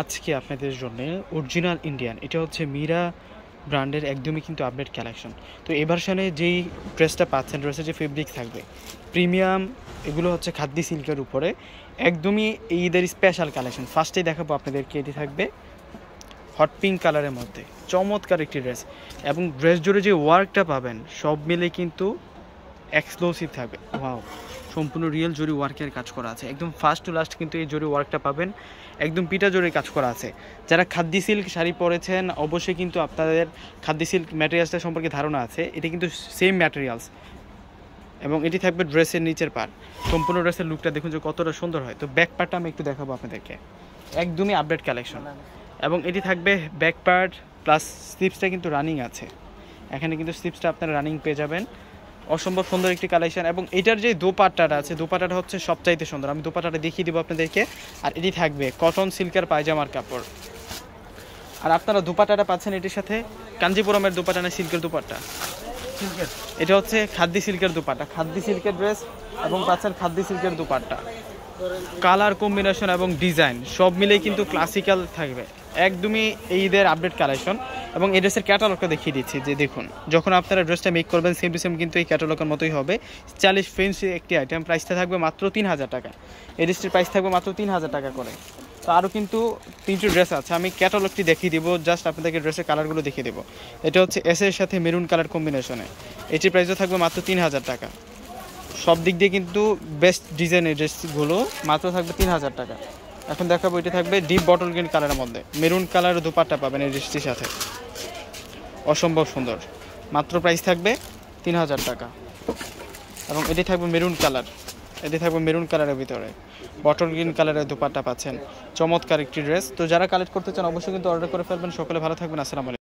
আজকে আপনাদের জন্য অরিজিনাল ইন্ডিয়ান এটা হচ্ছে মীরা ব্র্যান্ডের একদমই কিন্তু আপডেট কালেকশন তো এ ভার্সনে যেই ড্রেসটা পাচ্ছেন ড্রেসের যে ফেব্রিক থাকবে প্রিমিয়াম এগুলো হচ্ছে খাদ্য সিল্কের উপরে একদমই ঈদের স্পেশাল কালেকশন ফার্স্টেই দেখাবো আপনাদেরকে এটি থাকবে হট পিঙ্ক কালারের মধ্যে চমৎকার একটি ড্রেস এবং ড্রেস জুড়ে যে ওয়ার্কটা পাবেন সব মিলে কিন্তু এক্সক্লুসিভ থাকবে ওয়াও সম্পূর্ণ রিয়েল জরি ওয়ার্কের কাজ করা আছে একদম ফার্স্ট টু লাস্ট কিন্তু এই জরি ওয়ার্কটা পাবেন একদম পিটা জরির কাজ করা আছে যারা খাদ্যি সিল্ক শাড়ি পরেছেন অবশ্যই কিন্তু আপনাদের খাদ্যি সিল্ক ম্যাটেরিয়ালসটা সম্পর্কে ধারণা আছে এটি কিন্তু সেম ম্যাটেরিয়ালস এবং এটি থাকবে ড্রেসের নিচের পার্ট সম্পূর্ণ ড্রেসের লুকটা দেখুন যে কতটা সুন্দর হয় তো ব্যাক পার্টটা আমি একটু দেখাবো আপনাদেরকে একদমই আপডেট কালেকশন এবং এটি থাকবে ব্যাক পার্ট প্লাস স্লিপসটা কিন্তু রানিং আছে এখানে কিন্তু স্লিপসটা আপনারা রানিং পেয়ে যাবেন অসম্ভব সুন্দর একটি কালেকশন এবং এটার যে দোপাট্টাটা আছে দোপাটাটা হচ্ছে সবচাইতে সুন্দর আমি দোপাটাটা দেখিয়ে দেবো আপনাদেরকে আর এটি থাকবে কটন সিল্কের পায়জামার কাপড় আর আপনারা দোপাট্টাটা পাচ্ছেন এটির সাথে কাঞ্জিপুরমের দোপাট্টা না সিল্কের দোপাট্টা এটা হচ্ছে খাদ্যি সিল্কের দোপাট্টা খাদ্যি সিল্কের ড্রেস এবং পাচ্ছেন খাদ্যি সিল্কের দোপাট্টা কালার কম্বিনেশন এবং ডিজাইন সব মিলেই কিন্তু ক্লাসিক্যাল থাকবে একদমই ঈদের আপডেট কালেকশন এবং এই ড্রেসের ক্যাটালগটা দেখিয়ে দিচ্ছি যে দেখুন যখন আপনারা ড্রেসটা মেক করবেন সেম টু সেম কিন্তু এই ক্যাটালগের মতোই হবে চালিশ ফেন্সি একটি আইটেম প্রাইসটা থাকবে মাত্র তিন হাজার টাকা এই ড্রেসটির প্রাইস থাকবে মাত্র তিন হাজার টাকা করে তো আরও কিন্তু তিনটি ড্রেস আছে আমি ক্যাটালগটি দেখিয়ে দিব জাস্ট আপনাদেরকে ড্রেসের কালারগুলো দেখিয়ে দেবো এটা হচ্ছে এসের সাথে মেরুন কালার কম্বিনেশনে এটির প্রাইসও থাকবে মাত্র তিন হাজার টাকা সব দিক দিয়ে কিন্তু বেস্ট ডিজাইনের ড্রেসগুলো মাত্র থাকবে তিন হাজার টাকা এখন দেখাবো এটা থাকবে ডিপ বটল গ্রিন কালারের মধ্যে মেরুন কালারের দুপাটা পাবেন এই ড্রেসটির সাথে অসম্ভব সুন্দর মাত্র প্রাইস থাকবে তিন হাজার টাকা এবং এটি থাকবে মেরুন কালার এটি থাকবে মেরুন কালারের ভিতরে বটল গ্রিন কালারের দুপাট্টা পাচ্ছেন চমৎকার একটি ড্রেস তো যারা কালেক্ট করতে চান অবশ্যই কিন্তু অর্ডার করে ফেলবেন সকলে ভালো থাকবেন আসসালামু